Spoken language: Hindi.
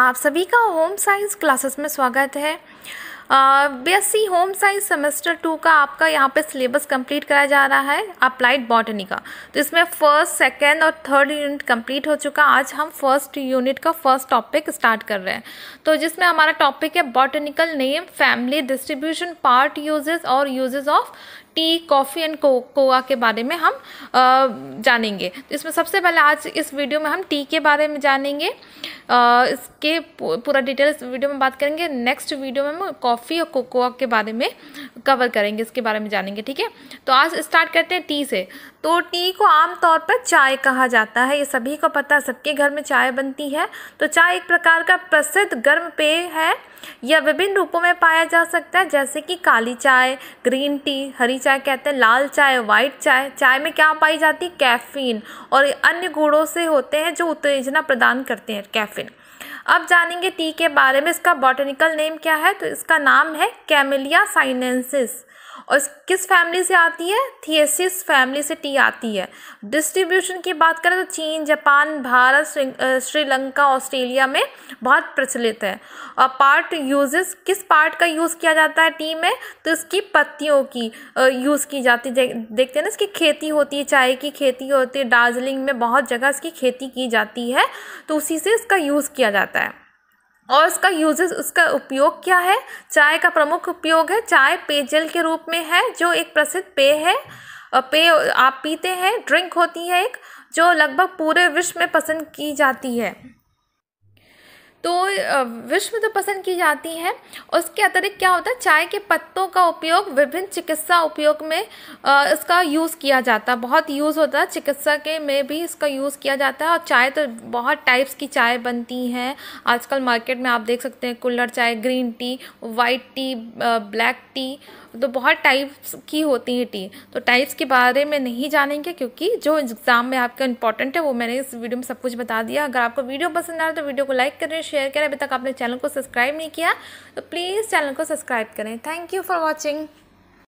आप सभी का होम साइंस क्लासेस में स्वागत है BSc home science semester two का आपका यहाँ पे सिलेबस कंप्लीट कराया जा रहा है अप्लाइड बॉटनी का तो इसमें फर्स्ट सेकेंड और थर्ड यूनिट कंप्लीट हो चुका आज हम फर्स्ट यूनिट का फर्स्ट टॉपिक स्टार्ट कर रहे हैं तो जिसमें हमारा टॉपिक है botanical name family distribution part uses और uses of tea coffee and cocoa के बारे में हम आ, जानेंगे तो इसमें सबसे पहले आज इस वीडियो में हम टी के बारे में जानेंगे आ, इसके पूरा डिटेल्स वीडियो में बात करेंगे नेक्स्ट वीडियो में हम कॉफ़ी कॉफ़ी और कोकोआ के बारे में कवर करेंगे इसके बारे में जानेंगे ठीक है तो आज स्टार्ट करते हैं टी से तो टी को आमतौर पर चाय कहा जाता है ये सभी को पता सबके घर में चाय बनती है तो चाय एक प्रकार का प्रसिद्ध गर्म पेय है यह विभिन्न रूपों में पाया जा सकता है जैसे कि काली चाय ग्रीन टी हरी चाय कहते हैं लाल चाय वाइट चाय चाय में क्या पाई जाती है कैफीन और अन्य गुड़ों से होते हैं जो उत्तेजना प्रदान करते हैं कैफीन अब जानेंगे टी के बारे में इसका बॉटनिकल नेम क्या है तो इसका नाम है कैमिलिया साइनेंसिस और किस फैमिली से आती है थिएसिस फैमिली से टी आती है डिस्ट्रीब्यूशन की बात करें तो चीन जापान भारत श्रीलंका ऑस्ट्रेलिया में बहुत प्रचलित है और पार्ट यूजेस किस पार्ट का यूज़ किया जाता है टी में तो इसकी पत्तियों की यूज़ की जाती है देखते हैं ना इसकी खेती होती है चाय की खेती होती है दार्जिलिंग में बहुत जगह इसकी खेती की जाती है तो उसी से इसका यूज़ किया जाता है जाता है और उसका यूजेस उसका उपयोग क्या है चाय का प्रमुख उपयोग है चाय पेयजल के रूप में है जो एक प्रसिद्ध पेय है पेय आप पीते हैं ड्रिंक होती है एक जो लगभग पूरे विश्व में पसंद की जाती है तो विश्व तो पसंद की जाती है उसके अतिरिक्त क्या होता है चाय के पत्तों का उपयोग विभिन्न चिकित्सा उपयोग में इसका यूज़ किया जाता है बहुत यूज़ होता है चिकित्सा के में भी इसका यूज़ किया जाता है और चाय तो बहुत टाइप्स की चाय बनती हैं आजकल मार्केट में आप देख सकते हैं कुल्लर चाय green tea white tea black tea तो बहुत टाइप्स की होती है टी तो टाइप्स के बारे में नहीं जानेंगे क्योंकि जो एग्ज़ाम में आपका इंपॉर्टेंट है वो मैंने इस वीडियो में सब कुछ बता दिया अगर आपको वीडियो पसंद है तो वीडियो को लाइक करें शेयर करें अभी तक आपने चैनल को सब्सक्राइब नहीं किया तो प्लीज़ चैनल को सब्सक्राइब करें थैंक यू फॉर वॉचिंग